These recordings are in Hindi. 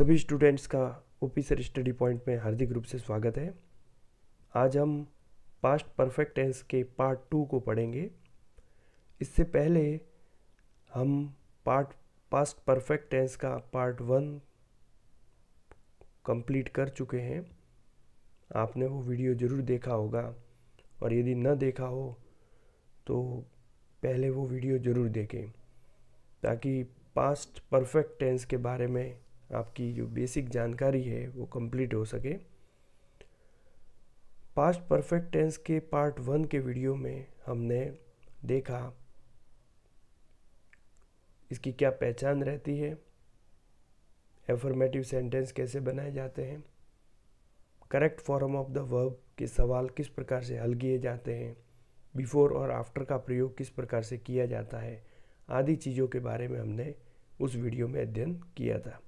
सभी स्टूडेंट्स का ओपी सर स्टडी पॉइंट में हार्दिक रूप से स्वागत है आज हम पास्ट परफेक्ट टेंस के पार्ट टू को पढ़ेंगे इससे पहले हम पार्ट पास्ट परफेक्ट टेंस का पार्ट वन कंप्लीट कर चुके हैं आपने वो वीडियो ज़रूर देखा होगा और यदि न देखा हो तो पहले वो वीडियो ज़रूर देखें ताकि पास्ट परफेक्ट टेंस के बारे में आपकी जो बेसिक जानकारी है वो कंप्लीट हो सके पास्ट परफेक्ट टेंस के पार्ट वन के वीडियो में हमने देखा इसकी क्या पहचान रहती है एफर्मेटिव सेंटेंस कैसे बनाए जाते हैं correct form of the verb के सवाल किस प्रकार से हल किए जाते हैं बिफोर और आफ्टर का प्रयोग किस प्रकार से किया जाता है आदि चीज़ों के बारे में हमने उस वीडियो में अध्ययन किया था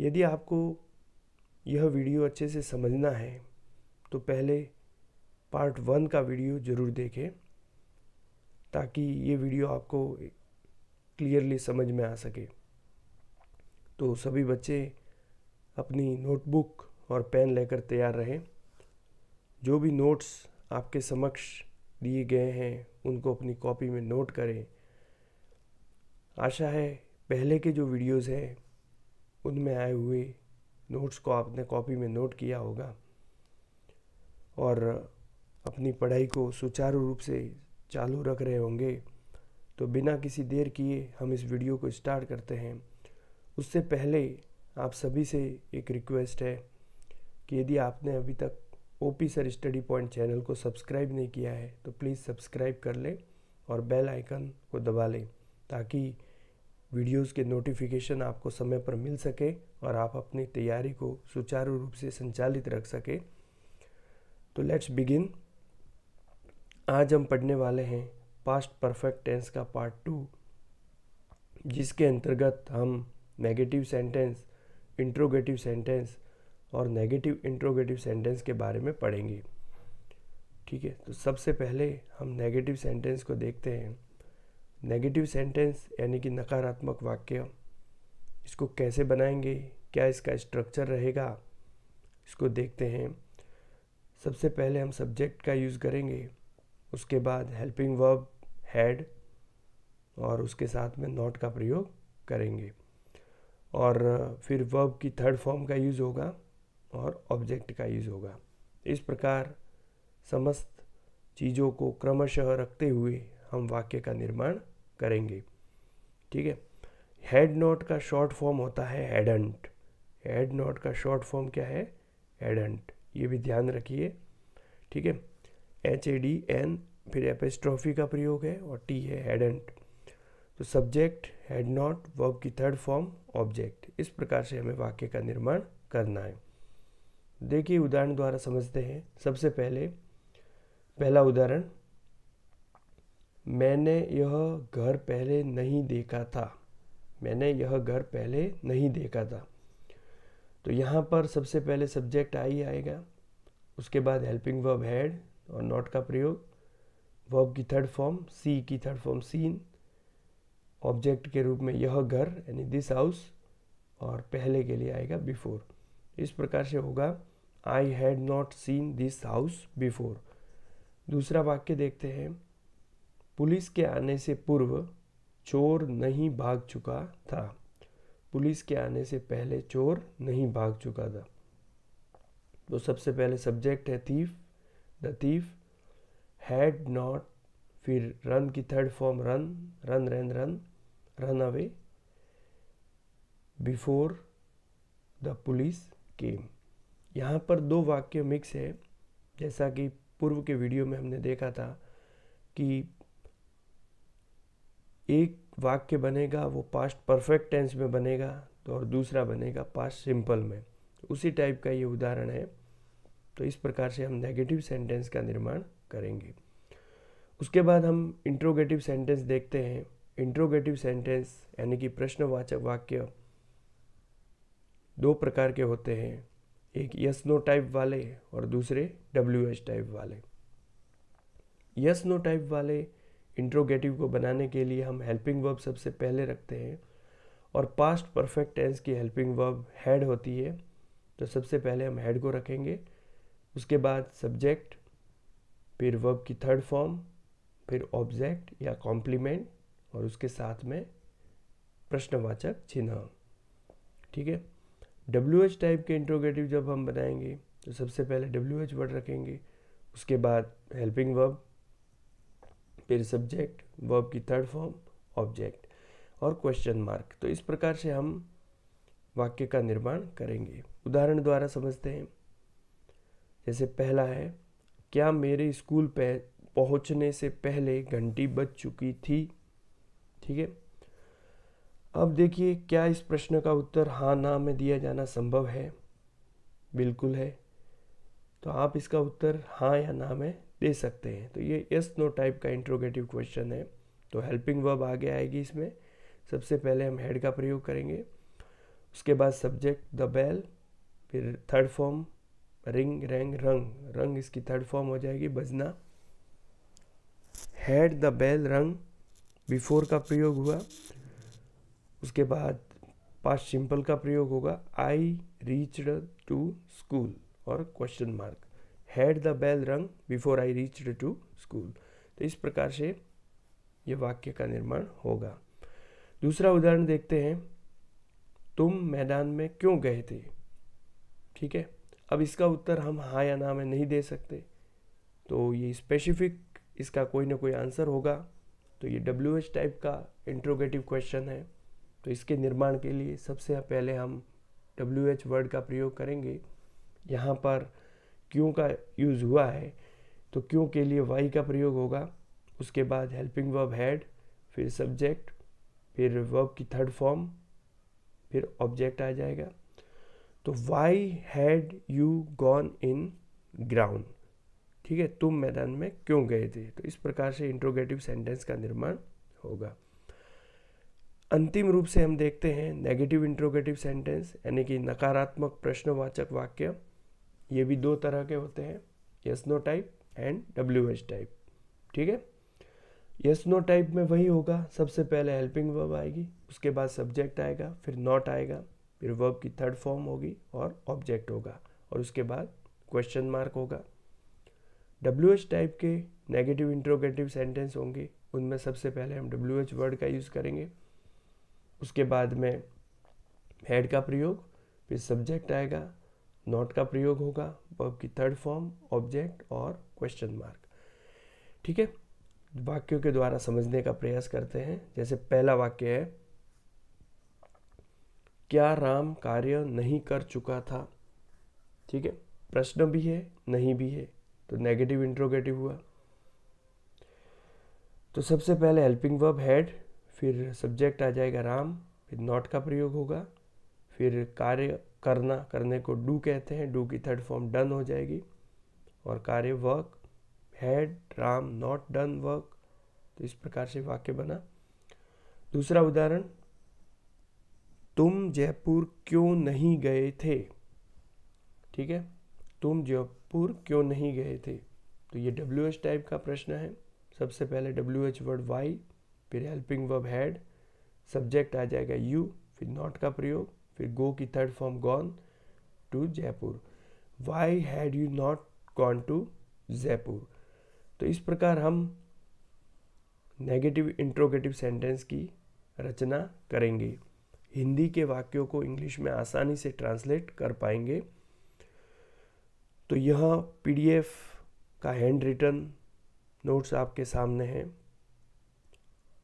यदि आपको यह वीडियो अच्छे से समझना है तो पहले पार्ट वन का वीडियो ज़रूर देखें ताकि ये वीडियो आपको क्लियरली समझ में आ सके तो सभी बच्चे अपनी नोटबुक और पेन लेकर तैयार रहें जो भी नोट्स आपके समक्ष दिए गए हैं उनको अपनी कॉपी में नोट करें आशा है पहले के जो वीडियोस हैं उनमें आए हुए नोट्स को आपने कॉपी में नोट किया होगा और अपनी पढ़ाई को सुचारू रूप से चालू रख रहे होंगे तो बिना किसी देर किए हम इस वीडियो को स्टार्ट करते हैं उससे पहले आप सभी से एक रिक्वेस्ट है कि यदि आपने अभी तक OP sir study point channel को सब्सक्राइब नहीं किया है तो प्लीज़ सब्सक्राइब कर लें और बेल आइकन को दबा लें ताकि वीडियोस के नोटिफिकेशन आपको समय पर मिल सके और आप अपनी तैयारी को सुचारू रूप से संचालित रख सके तो लेट्स बिगिन आज हम पढ़ने वाले हैं पास्ट परफेक्ट टेंस का पार्ट टू जिसके अंतर्गत हम नेगेटिव सेंटेंस इंट्रोगेटिव सेंटेंस और नेगेटिव इंट्रोगेटिव सेंटेंस के बारे में पढ़ेंगे ठीक है तो सबसे पहले हम नेगेटिव सेंटेंस को देखते हैं नेगेटिव सेंटेंस यानी कि नकारात्मक वाक्य इसको कैसे बनाएंगे क्या इसका स्ट्रक्चर रहेगा इसको देखते हैं सबसे पहले हम सब्जेक्ट का यूज़ करेंगे उसके बाद हेल्पिंग वर्ब हैड और उसके साथ में नॉट का प्रयोग करेंगे और फिर वर्ब की थर्ड फॉर्म का यूज़ होगा और ऑब्जेक्ट का यूज़ होगा इस प्रकार समस्त चीज़ों को क्रमशः रखते हुए हम वाक्य का निर्माण करेंगे ठीक है हेड नोट का शॉर्ट फॉर्म होता है हेडंट हेड नोट का शॉर्ट फॉर्म क्या है हेडंट ये भी ध्यान रखिए ठीक है एच ए डी एन फिर एपेस्ट्रॉफी का प्रयोग है और टी है हेडंट तो सब्जेक्ट हेड नॉट वर्ब की थर्ड फॉर्म ऑब्जेक्ट इस प्रकार से हमें वाक्य का निर्माण करना है देखिए उदाहरण द्वारा समझते हैं सबसे पहले पहला उदाहरण मैंने यह घर पहले नहीं देखा था मैंने यह घर पहले नहीं देखा था तो यहाँ पर सबसे पहले सब्जेक्ट आई आएगा उसके बाद हेल्पिंग वर्ब हैड और नॉट का प्रयोग वर्ब की थर्ड फॉर्म सी की थर्ड फॉर्म सीन ऑब्जेक्ट के रूप में यह घर यानी दिस हाउस और पहले के लिए आएगा बिफोर इस प्रकार से होगा I had not seen this house before दूसरा वाक्य देखते हैं पुलिस के आने से पूर्व चोर नहीं भाग चुका था पुलिस के आने से पहले चोर नहीं भाग चुका था तो सबसे पहले सब्जेक्ट है thief the thief had not फिर रन की third form run run run run run away before the police came यहाँ पर दो वाक्य मिक्स है जैसा कि पूर्व के वीडियो में हमने देखा था कि एक वाक्य बनेगा वो पास्ट परफेक्ट टेंस में बनेगा तो और दूसरा बनेगा पास्ट सिंपल में उसी टाइप का ये उदाहरण है तो इस प्रकार से हम नेगेटिव सेंटेंस का निर्माण करेंगे उसके बाद हम इंट्रोगेटिव सेंटेंस देखते हैं इंट्रोगेटिव सेंटेंस यानी कि प्रश्नवाचक वाक्य दो प्रकार के होते हैं एक यस नो टाइप वाले और दूसरे डब्ल्यू एच टाइप वाले यस नो टाइप वाले इंट्रोगेटिव को बनाने के लिए हम हेल्पिंग वर्ब सबसे पहले रखते हैं और पास्ट परफेक्ट टेंस की हेल्पिंग वर्ब हेड होती है तो सबसे पहले हम हेड को रखेंगे उसके बाद सब्जेक्ट फिर वर्ब की थर्ड फॉर्म फिर ऑब्जेक्ट या कॉम्प्लीमेंट और उसके साथ में प्रश्नवाचक चिन्ह ठीक है डब्ल्यू एच टाइप के इंट्रोगेटिव जब हम बनाएंगे तो सबसे पहले डब्ल्यू एच वर्ड रखेंगे उसके बाद हेल्पिंग वर्ब फिर सब्जेक्ट वर्ब की थर्ड फॉर्म ऑब्जेक्ट और क्वेश्चन मार्क तो इस प्रकार से हम वाक्य का निर्माण करेंगे उदाहरण द्वारा समझते हैं जैसे पहला है क्या मेरे स्कूल पे पहुंचने से पहले घंटी बज चुकी थी ठीक है अब देखिए क्या इस प्रश्न का उत्तर हाँ ना में दिया जाना संभव है बिल्कुल है तो आप इसका उत्तर हाँ या ना में दे सकते हैं तो ये यस नो टाइप का इंट्रोगेटिव क्वेश्चन है तो हेल्पिंग वर्ब आगे आएगी इसमें सबसे पहले हम हेड का प्रयोग करेंगे उसके बाद सब्जेक्ट द बेल फिर third form ring rang rung rung इसकी थर्ड फॉर्म हो जाएगी बजना had the bell rung before का प्रयोग हुआ उसके बाद पास्ट सिंपल का प्रयोग होगा आई रीच्ड टू स्कूल और question mark had the bell rung before I reach to school तो इस प्रकार से ये वाक्य का निर्माण होगा दूसरा उदाहरण देखते हैं तुम मैदान में क्यों गए थे ठीक है अब इसका उत्तर हम हाँ या ना में नहीं दे सकते तो ये स्पेसिफिक इसका कोई ना कोई आंसर होगा तो ये डब्ल्यू एच टाइप का इंट्रोगेटिव क्वेश्चन है तो इसके निर्माण के लिए सबसे पहले हम डब्ल्यू एच वर्ड का प्रयोग करेंगे यहाँ पर क्यों का यूज़ हुआ है तो क्यों के लिए वाई का प्रयोग होगा उसके बाद हेल्पिंग वर्ब हैड फिर सब्जेक्ट फिर वर्ब की थर्ड फॉर्म फिर ऑब्जेक्ट आ जाएगा तो why had you gone in ground ठीक है तुम मैदान में क्यों गए थे तो इस प्रकार से इंट्रोगेटिव सेंटेंस का निर्माण होगा अंतिम रूप से हम देखते हैं नेगेटिव इंट्रोगेटिव सेंटेंस यानी कि नकारात्मक प्रश्नवाचक वाक्य ये भी दो तरह के होते हैं yes no type and W H type ठीक है यस नो टाइप में वही होगा सबसे पहले हेल्पिंग वर्ब आएगी उसके बाद सब्जेक्ट आएगा फिर नॉट आएगा फिर वर्ब की थर्ड फॉर्म होगी और ऑब्जेक्ट होगा और उसके बाद क्वेश्चन मार्क होगा डब्ल्यू एच टाइप के नेगेटिव इंट्रोगेटिव सेंटेंस होंगे उनमें सबसे पहले हम डब्ल्यू एच वर्ड का यूज़ करेंगे उसके बाद में हेड का प्रयोग फिर सब्जेक्ट आएगा नॉट का प्रयोग होगा वर्ब की थर्ड फॉर्म ऑब्जेक्ट और क्वेश्चन मार्क ठीक है वाक्यों के द्वारा समझने का प्रयास करते हैं जैसे पहला वाक्य है क्या राम कार्य नहीं कर चुका था ठीक है प्रश्न भी है नहीं भी है तो नेगेटिव इंट्रोगेटिव हुआ तो सबसे पहले हेल्पिंग वर्ब हैड फिर सब्जेक्ट आ जाएगा राम फिर नॉट का प्रयोग होगा फिर कार्य करना करने को डू कहते हैं डू की थर्ड फॉर्म डन हो जाएगी और कार्य work had Ram not done work तो इस प्रकार से वाक्य बना दूसरा उदाहरण तुम जयपुर क्यों नहीं गए थे ठीक है तुम जयपुर क्यों नहीं गए थे तो ये डब्ल्यू एच टाइप का प्रश्न है सबसे पहले डब्ल्यू एच वर्ड वाई फिर हेल्पिंग वर्ब हैड सब्जेक्ट आ जाएगा यू फिर नॉट का प्रयोग फिर गो की third form gone to Jaipur why had you not gone to Jaipur तो इस प्रकार हम नेगेटिव इंट्रोगेटिव सेंटेंस की रचना करेंगे हिंदी के वाक्यों को इंग्लिश में आसानी से ट्रांसलेट कर पाएंगे तो यह पीडीएफ का हैंड रिटर्न नोट्स आपके सामने हैं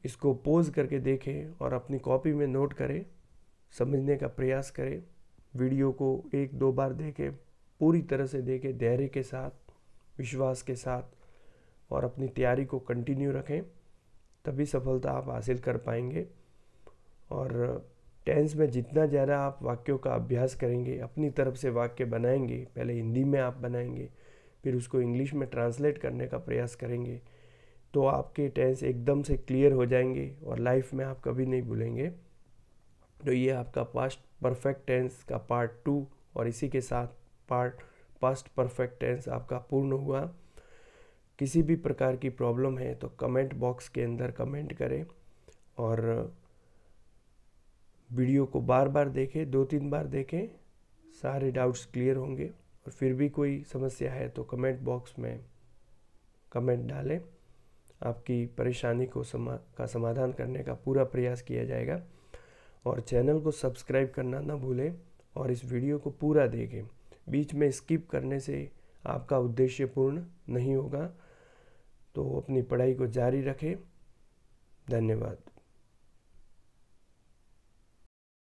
इसको पोज करके देखें और अपनी कॉपी में नोट करें समझने का प्रयास करें वीडियो को एक दो बार देखें पूरी तरह से देखें धैर्य के साथ विश्वास के साथ और अपनी तैयारी को कंटिन्यू रखें तभी सफलता आप हासिल कर पाएंगे और टेंस में जितना ज़्यादा आप वाक्यों का अभ्यास करेंगे अपनी तरफ से वाक्य बनाएंगे पहले हिंदी में आप बनाएंगे फिर उसको इंग्लिश में ट्रांसलेट करने का प्रयास करेंगे तो आपके टेंस एकदम से क्लियर हो जाएंगे और लाइफ में आप कभी नहीं भूलेंगे तो ये आपका पास्ट परफेक्ट टेंस का पार्ट टू और इसी के साथ पार्ट पास्ट परफेक्ट टेंस आपका पूर्ण हुआ किसी भी प्रकार की प्रॉब्लम है तो कमेंट बॉक्स के अंदर कमेंट करें और वीडियो को बार बार देखें दो तीन बार देखें सारे डाउट्स क्लियर होंगे और फिर भी कोई समस्या है तो कमेंट बॉक्स में कमेंट डालें आपकी परेशानी को समा का समाधान करने का पूरा प्रयास किया जाएगा और चैनल को सब्सक्राइब करना ना भूलें और इस वीडियो को पूरा देखें बीच में स्किप करने से आपका उद्देश्य पूर्ण नहीं होगा तो अपनी पढ़ाई को जारी रखें धन्यवाद